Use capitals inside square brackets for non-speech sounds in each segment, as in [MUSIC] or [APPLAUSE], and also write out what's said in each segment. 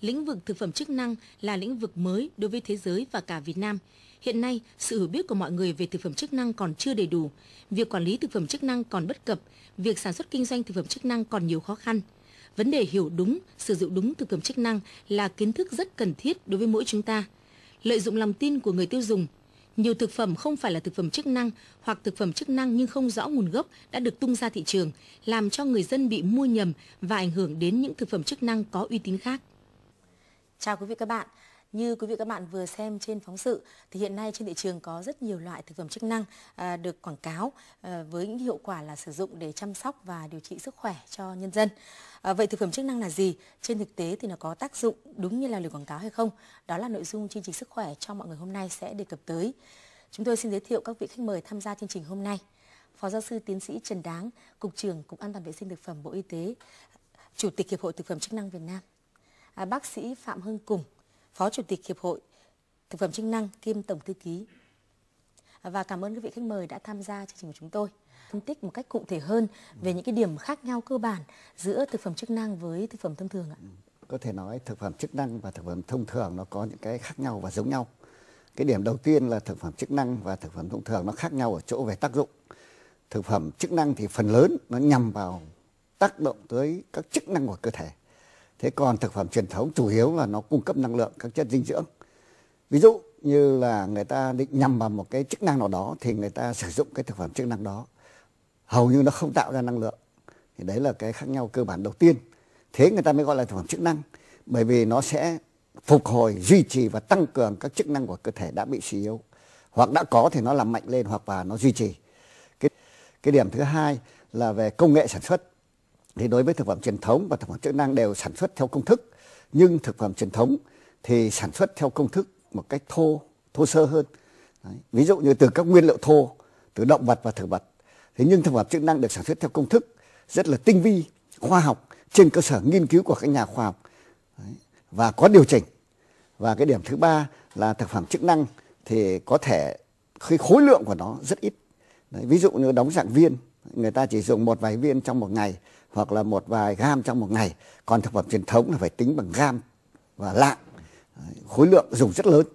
lĩnh vực thực phẩm chức năng là lĩnh vực mới đối với thế giới và cả Việt Nam. Hiện nay, sự hiểu biết của mọi người về thực phẩm chức năng còn chưa đầy đủ, việc quản lý thực phẩm chức năng còn bất cập, việc sản xuất kinh doanh thực phẩm chức năng còn nhiều khó khăn. Vấn đề hiểu đúng, sử dụng đúng thực phẩm chức năng là kiến thức rất cần thiết đối với mỗi chúng ta. Lợi dụng lòng tin của người tiêu dùng, nhiều thực phẩm không phải là thực phẩm chức năng hoặc thực phẩm chức năng nhưng không rõ nguồn gốc đã được tung ra thị trường, làm cho người dân bị mua nhầm và ảnh hưởng đến những thực phẩm chức năng có uy tín khác. Chào quý vị các bạn. Như quý vị các bạn vừa xem trên phóng sự thì hiện nay trên thị trường có rất nhiều loại thực phẩm chức năng à, được quảng cáo à, với những hiệu quả là sử dụng để chăm sóc và điều trị sức khỏe cho nhân dân. À, vậy thực phẩm chức năng là gì? Trên thực tế thì nó có tác dụng đúng như là lời quảng cáo hay không? Đó là nội dung chương trình sức khỏe cho mọi người hôm nay sẽ đề cập tới. Chúng tôi xin giới thiệu các vị khách mời tham gia chương trình hôm nay. Phó giáo sư tiến sĩ Trần Đáng, Cục trưởng Cục An toàn vệ sinh thực phẩm Bộ Y tế, Chủ tịch Hiệp hội Thực phẩm chức năng Việt Nam. À, bác sĩ Phạm Hưng Cùng, Phó Chủ tịch Hiệp hội Thực phẩm chức năng kiêm Tổng Thư ký. À, và cảm ơn các vị khách mời đã tham gia chương trình của chúng tôi. Phân tích một cách cụ thể hơn về những cái điểm khác nhau cơ bản giữa thực phẩm chức năng với thực phẩm thông thường ạ. Ừ, có thể nói thực phẩm chức năng và thực phẩm thông thường nó có những cái khác nhau và giống nhau. Cái điểm đầu tiên là thực phẩm chức năng và thực phẩm thông thường nó khác nhau ở chỗ về tác dụng. Thực phẩm chức năng thì phần lớn nó nhằm vào tác động tới các chức năng của cơ thể thế còn thực phẩm truyền thống chủ yếu là nó cung cấp năng lượng các chất dinh dưỡng ví dụ như là người ta định nhằm vào một cái chức năng nào đó thì người ta sử dụng cái thực phẩm chức năng đó hầu như nó không tạo ra năng lượng thì đấy là cái khác nhau cơ bản đầu tiên thế người ta mới gọi là thực phẩm chức năng bởi vì nó sẽ phục hồi duy trì và tăng cường các chức năng của cơ thể đã bị suy yếu hoặc đã có thì nó làm mạnh lên hoặc là nó duy trì cái cái điểm thứ hai là về công nghệ sản xuất thì đối với thực phẩm truyền thống và thực phẩm chức năng đều sản xuất theo công thức nhưng thực phẩm truyền thống thì sản xuất theo công thức một cách thô thô sơ hơn Đấy. ví dụ như từ các nguyên liệu thô từ động vật và thực vật thế nhưng thực phẩm chức năng được sản xuất theo công thức rất là tinh vi khoa học trên cơ sở nghiên cứu của các nhà khoa học Đấy. và có điều chỉnh và cái điểm thứ ba là thực phẩm chức năng thì có thể khi khối lượng của nó rất ít Đấy, ví dụ như đóng dạng viên người ta chỉ dùng một vài viên trong một ngày hoặc là một vài gam trong một ngày còn thực phẩm truyền thống là phải tính bằng gam và lạng khối lượng dùng rất lớn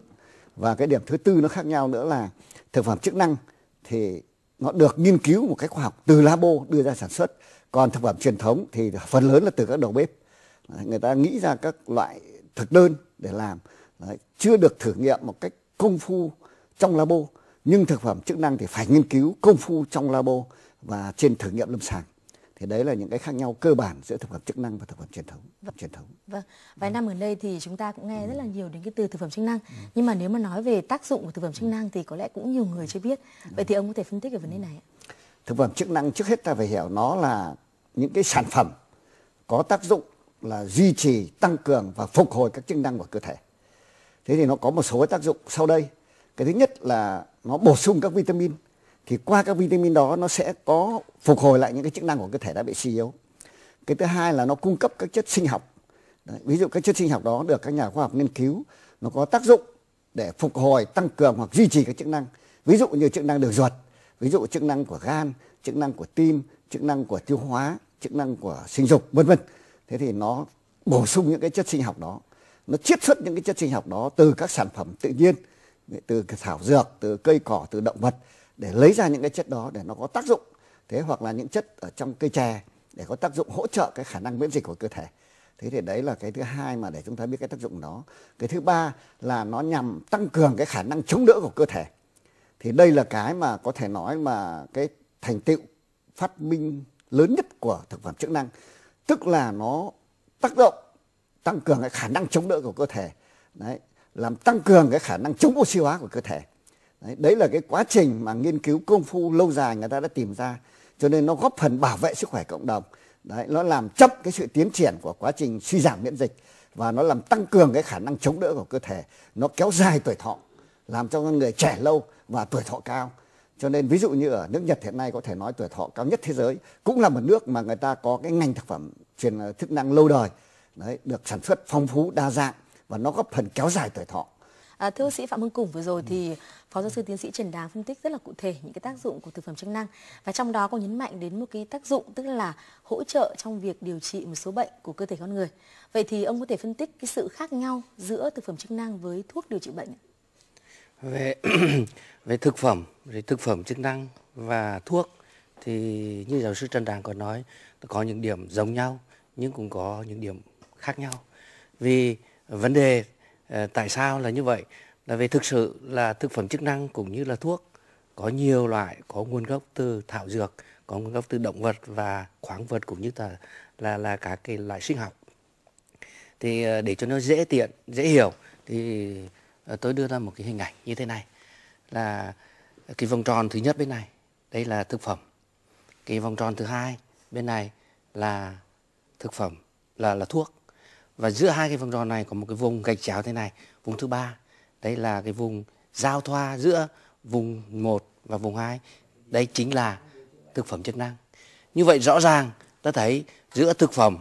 và cái điểm thứ tư nó khác nhau nữa là thực phẩm chức năng thì nó được nghiên cứu một cách khoa học từ labo đưa ra sản xuất còn thực phẩm truyền thống thì phần lớn là từ các đầu bếp người ta nghĩ ra các loại thực đơn để làm chưa được thử nghiệm một cách công phu trong labo nhưng thực phẩm chức năng thì phải nghiên cứu công phu trong labo và trên thử nghiệm lâm sàng thì đấy là những cái khác nhau cơ bản giữa thực phẩm chức năng và thực phẩm truyền thống vâng. truyền thống vâng vài vâng. năm gần đây thì chúng ta cũng nghe ừ. rất là nhiều đến cái từ thực phẩm chức năng ừ. nhưng mà nếu mà nói về tác dụng của thực phẩm chức năng thì có lẽ cũng nhiều người chưa biết ừ. vậy ừ. thì ông có thể phân tích về vấn đề này thực phẩm chức năng trước hết ta phải hiểu nó là những cái sản phẩm có tác dụng là duy trì tăng cường và phục hồi các chức năng của cơ thể thế thì nó có một số tác dụng sau đây cái thứ nhất là nó bổ sung các vitamin thì qua các vitamin đó nó sẽ có phục hồi lại những cái chức năng của cơ thể đã bị suy yếu cái thứ hai là nó cung cấp các chất sinh học Đấy, ví dụ các chất sinh học đó được các nhà khoa học nghiên cứu nó có tác dụng để phục hồi tăng cường hoặc duy trì các chức năng ví dụ như chức năng đường ruột ví dụ chức năng của gan chức năng của tim chức năng của tiêu hóa chức năng của sinh dục vân vân thế thì nó bổ sung những cái chất sinh học đó nó chiết xuất những cái chất sinh học đó từ các sản phẩm tự nhiên từ thảo dược từ cây cỏ từ động vật để lấy ra những cái chất đó để nó có tác dụng thế hoặc là những chất ở trong cây chè để có tác dụng hỗ trợ cái khả năng miễn dịch của cơ thể thế thì đấy là cái thứ hai mà để chúng ta biết cái tác dụng đó. cái thứ ba là nó nhằm tăng cường cái khả năng chống đỡ của cơ thể thì đây là cái mà có thể nói mà cái thành tựu phát minh lớn nhất của thực phẩm chức năng tức là nó tác động tăng cường cái khả năng chống đỡ của cơ thể đấy làm tăng cường cái khả năng chống oxy hóa của cơ thể đấy, đấy là cái quá trình mà nghiên cứu công phu lâu dài người ta đã tìm ra cho nên nó góp phần bảo vệ sức khỏe cộng đồng đấy nó làm chậm cái sự tiến triển của quá trình suy giảm miễn dịch và nó làm tăng cường cái khả năng chống đỡ của cơ thể nó kéo dài tuổi thọ làm cho con người trẻ lâu và tuổi thọ cao cho nên ví dụ như ở nước Nhật hiện nay có thể nói tuổi thọ cao nhất thế giới cũng là một nước mà người ta có cái ngành thực phẩm truyền thức ờ, năng lâu đời đấy được sản xuất phong phú đa dạng và nó góp phần kéo dài tuổi thọ À, thưa sĩ Phạm Hưng Củng vừa rồi ừ. thì Phó giáo sư tiến sĩ Trần Đáng phân tích rất là cụ thể những cái tác dụng của thực phẩm chức năng và trong đó có nhấn mạnh đến một cái tác dụng tức là hỗ trợ trong việc điều trị một số bệnh của cơ thể con người. Vậy thì ông có thể phân tích cái sự khác nhau giữa thực phẩm chức năng với thuốc điều trị bệnh Về [CLEARS THROAT] về thực phẩm, về thực phẩm chức năng và thuốc thì như giáo sư Trần Đáng có nói có những điểm giống nhau nhưng cũng có những điểm khác nhau. Vì vấn đề Ờ, tại sao là như vậy là vì thực sự là thực phẩm chức năng cũng như là thuốc có nhiều loại có nguồn gốc từ thảo dược có nguồn gốc từ động vật và khoáng vật cũng như là là, là các cái loại sinh học thì ờ, để cho nó dễ tiện dễ hiểu thì ờ, tôi đưa ra một cái hình ảnh như thế này là cái vòng tròn thứ nhất bên này đây là thực phẩm cái vòng tròn thứ hai bên này là thực phẩm là là thuốc và giữa hai cái vòng tròn này có một cái vùng gạch chéo thế này vùng thứ ba đấy là cái vùng giao thoa giữa vùng 1 và vùng 2 đây chính là thực phẩm chức năng như vậy rõ ràng ta thấy giữa thực phẩm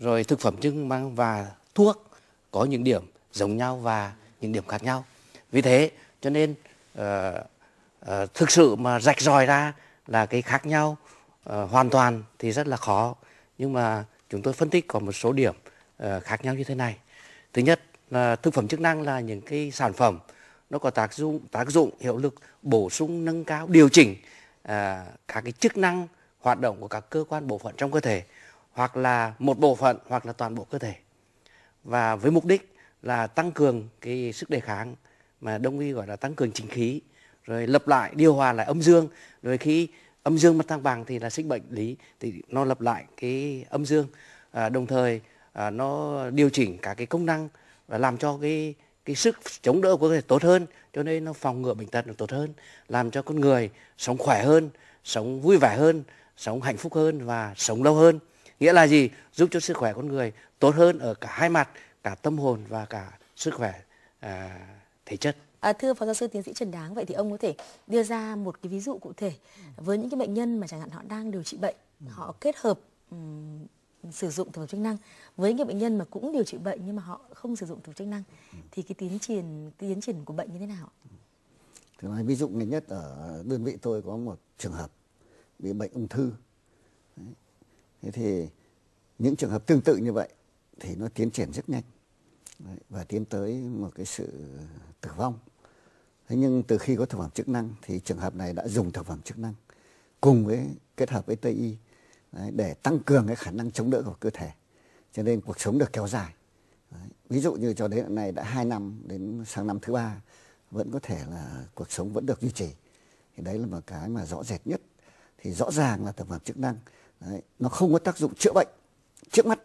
rồi thực phẩm chức năng và thuốc có những điểm giống nhau và những điểm khác nhau vì thế cho nên uh, uh, thực sự mà rạch ròi ra là cái khác nhau uh, hoàn toàn thì rất là khó nhưng mà chúng tôi phân tích có một số điểm Ờ, khác nhau như thế này. Thứ nhất là thực phẩm chức năng là những cái sản phẩm nó có tác dụng tác dụng hiệu lực bổ sung nâng cao điều chỉnh à, các cái chức năng hoạt động của các cơ quan bộ phận trong cơ thể hoặc là một bộ phận hoặc là toàn bộ cơ thể và với mục đích là tăng cường cái sức đề kháng mà đông y gọi là tăng cường chính khí rồi lập lại điều hòa lại âm dương rồi khi âm dương mất thăng bằng thì là sinh bệnh lý thì nó lập lại cái âm dương à, đồng thời À, nó điều chỉnh cả cái công năng và làm cho cái cái sức chống đỡ của cơ thể tốt hơn cho nên nó phòng ngừa bệnh tật được tốt hơn làm cho con người sống khỏe hơn sống vui vẻ hơn sống hạnh phúc hơn và sống lâu hơn nghĩa là gì giúp cho sức khỏe con người tốt hơn ở cả hai mặt cả tâm hồn và cả sức khỏe à, thể chất À, thưa phó giáo sư tiến sĩ Trần Đáng vậy thì ông có thể đưa ra một cái ví dụ cụ thể với những cái bệnh nhân mà chẳng hạn họ đang điều trị bệnh ừ. họ kết hợp sử dụng thực phẩm chức năng với những bệnh nhân mà cũng điều trị bệnh nhưng mà họ không sử dụng thực phẩm chức năng thì cái tiến triển tiến triển của bệnh như thế nào? Thứ hai ví dụ ngày nhất ở đơn vị tôi có một trường hợp bị bệnh ung thư. Thế thì những trường hợp tương tự như vậy thì nó tiến triển rất nhanh và tiến tới một cái sự tử vong. Thế nhưng từ khi có thực phẩm chức năng thì trường hợp này đã dùng thực phẩm chức năng cùng với kết hợp với Tây y đấy, để tăng cường cái khả năng chống đỡ của cơ thể cho nên cuộc sống được kéo dài đấy. ví dụ như cho đến nay đã 2 năm đến sang năm thứ ba vẫn có thể là cuộc sống vẫn được duy trì thì đấy là một cái mà rõ rệt nhất thì rõ ràng là thực phẩm chức năng đấy, nó không có tác dụng chữa bệnh trước mắt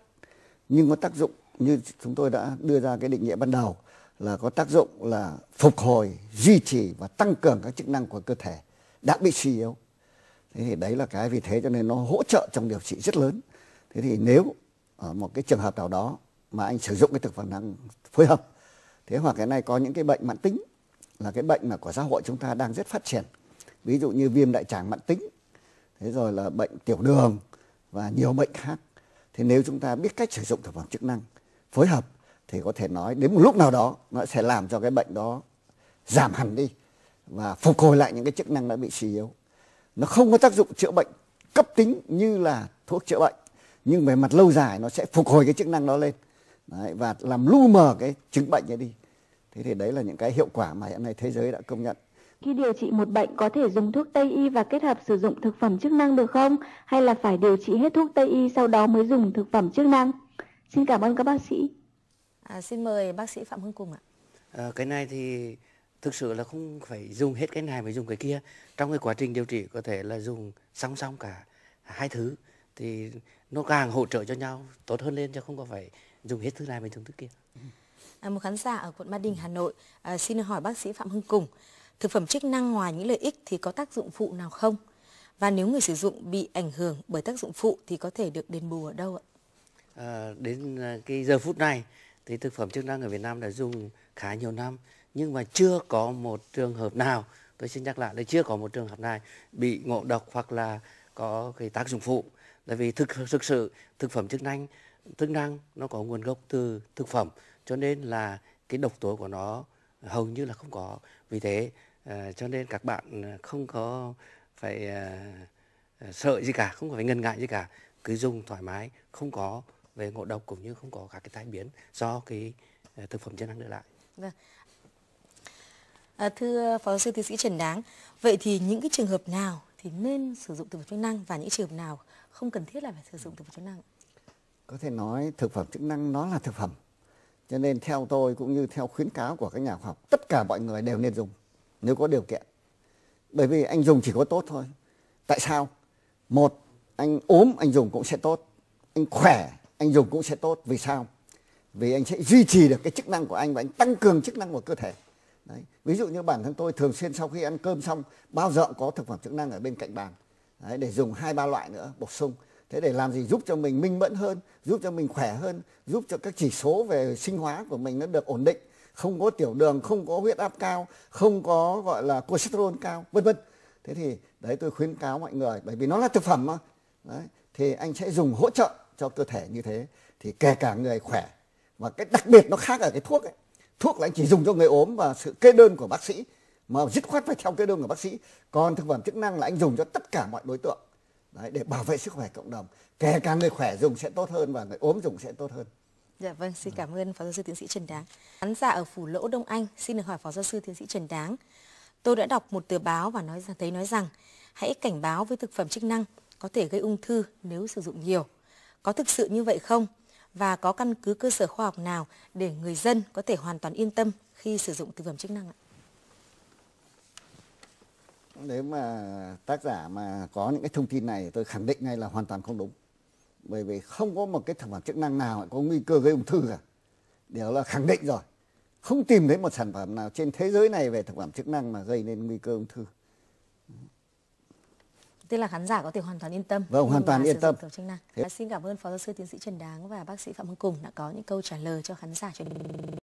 nhưng có tác dụng như chúng tôi đã đưa ra cái định nghĩa ban đầu là có tác dụng là phục hồi duy trì và tăng cường các chức năng của cơ thể đã bị suy yếu thế thì đấy là cái vì thế cho nên nó hỗ trợ trong điều trị rất lớn thế thì nếu ở một cái trường hợp nào đó mà anh sử dụng cái thực phẩm năng phối hợp thế hoặc cái này có những cái bệnh mãn tính là cái bệnh mà của xã hội chúng ta đang rất phát triển ví dụ như viêm đại tràng mãn tính thế rồi là bệnh tiểu đường và nhiều bệnh khác Thì nếu chúng ta biết cách sử dụng thực phẩm chức năng phối hợp thì có thể nói đến một lúc nào đó nó sẽ làm cho cái bệnh đó giảm hẳn đi và phục hồi lại những cái chức năng đã bị suy yếu nó không có tác dụng chữa bệnh cấp tính như là thuốc chữa bệnh nhưng về mặt lâu dài nó sẽ phục hồi cái chức năng đó lên đấy, và làm lu mờ cái chứng bệnh ấy đi thế thì đấy là những cái hiệu quả mà hiện nay thế giới đã công nhận khi điều trị một bệnh có thể dùng thuốc Tây y và kết hợp sử dụng thực phẩm chức năng được không? Hay là phải điều trị hết thuốc Tây y sau đó mới dùng thực phẩm chức năng? Xin cảm ơn các bác sĩ. À, xin mời bác sĩ Phạm Hưng Cùng ạ. À, cái này thì thực sự là không phải dùng hết cái này mà dùng cái kia trong cái quá trình điều trị có thể là dùng song song cả hai thứ thì nó càng hỗ trợ cho nhau tốt hơn lên chứ không có phải dùng hết thứ này mà dùng thứ kia à, một khán giả ở quận Ba Đình Hà Nội à, xin hỏi bác sĩ Phạm Hưng Cùng thực phẩm chức năng ngoài những lợi ích thì có tác dụng phụ nào không và nếu người sử dụng bị ảnh hưởng bởi tác dụng phụ thì có thể được đền bù ở đâu ạ à, đến à, cái giờ phút này thì thực phẩm chức năng ở Việt Nam đã dùng khá nhiều năm nhưng mà chưa có một trường hợp nào tôi xin nhắc lại là chưa có một trường hợp nào bị ngộ độc hoặc là có cái tác dụng phụ tại vì thực thực sự thực phẩm chức năng chức năng nó có nguồn gốc từ thực phẩm cho nên là cái độc tố của nó hầu như là không có vì thế uh, cho nên các bạn không có phải uh, sợ gì cả không phải ngần ngại gì cả cứ dùng thoải mái không có về ngộ độc cũng như không có các cái tai biến do cái uh, thực phẩm chức năng đưa lại vâng. À, thưa phó sư tiến sĩ Trần Đáng, vậy thì những cái trường hợp nào thì nên sử dụng thực phẩm chức năng và những trường hợp nào không cần thiết là phải sử dụng thực phẩm chức năng? Có thể nói thực phẩm chức năng nó là thực phẩm. Cho nên theo tôi cũng như theo khuyến cáo của các nhà khoa học, tất cả mọi người đều nên dùng nếu có điều kiện. Bởi vì anh dùng chỉ có tốt thôi. Tại sao? Một, anh ốm anh dùng cũng sẽ tốt. Anh khỏe anh dùng cũng sẽ tốt. Vì sao? Vì anh sẽ duy trì được cái chức năng của anh và anh tăng cường chức năng của cơ thể. Đấy. Ví dụ như bản thân tôi thường xuyên sau khi ăn cơm xong bao giờ có thực phẩm chức năng ở bên cạnh bàn Đấy, để dùng hai ba loại nữa bổ sung. Thế để làm gì giúp cho mình minh mẫn hơn, giúp cho mình khỏe hơn, giúp cho các chỉ số về sinh hóa của mình nó được ổn định, không có tiểu đường, không có huyết áp cao, không có gọi là cholesterol cao, vân vân. Thế thì đấy tôi khuyến cáo mọi người bởi vì nó là thực phẩm mà. Đấy, thì anh sẽ dùng hỗ trợ cho cơ thể như thế thì kể cả người khỏe và cái đặc biệt nó khác ở cái thuốc ấy thuốc lại chỉ dùng cho người ốm và sự kê đơn của bác sĩ mà dứt khoát phải theo kê đơn của bác sĩ còn thực phẩm chức năng là anh dùng cho tất cả mọi đối tượng Đấy, để bảo vệ sức khỏe cộng đồng kể cả người khỏe dùng sẽ tốt hơn và người ốm dùng sẽ tốt hơn Dạ vâng, xin vâng. cảm ơn Phó Giáo sư Tiến sĩ Trần Đáng. Khán giả ở Phủ Lỗ Đông Anh xin được hỏi Phó Giáo sư Tiến sĩ Trần Đáng. Tôi đã đọc một tờ báo và nói rằng thấy nói rằng hãy cảnh báo với thực phẩm chức năng có thể gây ung thư nếu sử dụng nhiều. Có thực sự như vậy không? và có căn cứ cơ sở khoa học nào để người dân có thể hoàn toàn yên tâm khi sử dụng thực phẩm chức năng ạ? Nếu mà tác giả mà có những cái thông tin này tôi khẳng định ngay là hoàn toàn không đúng. Bởi vì không có một cái thực phẩm chức năng nào có nguy cơ gây ung thư cả. Điều là khẳng định rồi. Không tìm thấy một sản phẩm nào trên thế giới này về thực phẩm chức năng mà gây nên nguy cơ ung thư tức là khán giả có thể hoàn toàn yên tâm vâng hoàn toàn yên tâm khẩu trang Thế... xin cảm ơn phó giáo sư tiến sĩ trần đáng và bác sĩ phạm hưng cùng đã có những câu trả lời cho khán giả